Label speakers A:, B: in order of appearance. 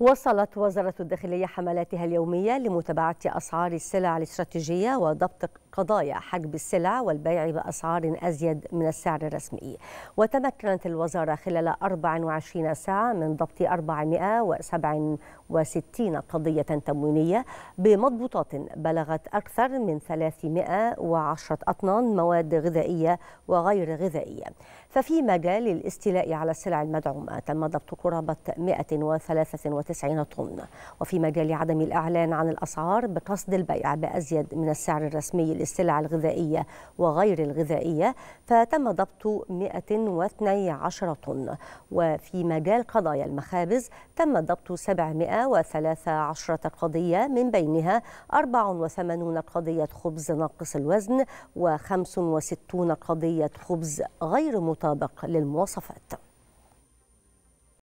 A: وصلت وزارة الداخلية حملاتها اليومية لمتابعة أسعار السلع الاستراتيجية وضبط قضايا حجب السلع والبيع بأسعار أزيد من السعر الرسمي وتمكنت الوزارة خلال 24 ساعة من ضبط 467 قضية تموينية بمضبوطات بلغت أكثر من 310 أطنان مواد غذائية وغير غذائية ففي مجال الاستيلاء على السلع المدعومة تم ضبط قرابة 193 طن وفي مجال عدم الإعلان عن الأسعار بقصد البيع بأزيد من السعر الرسمي للسلع الغذائية وغير الغذائية فتم ضبط 112 طن وفي مجال قضايا المخابز تم ضبط 713 قضية من بينها 84 قضية خبز ناقص الوزن و65 قضية خبز غير مطابق للمواصفات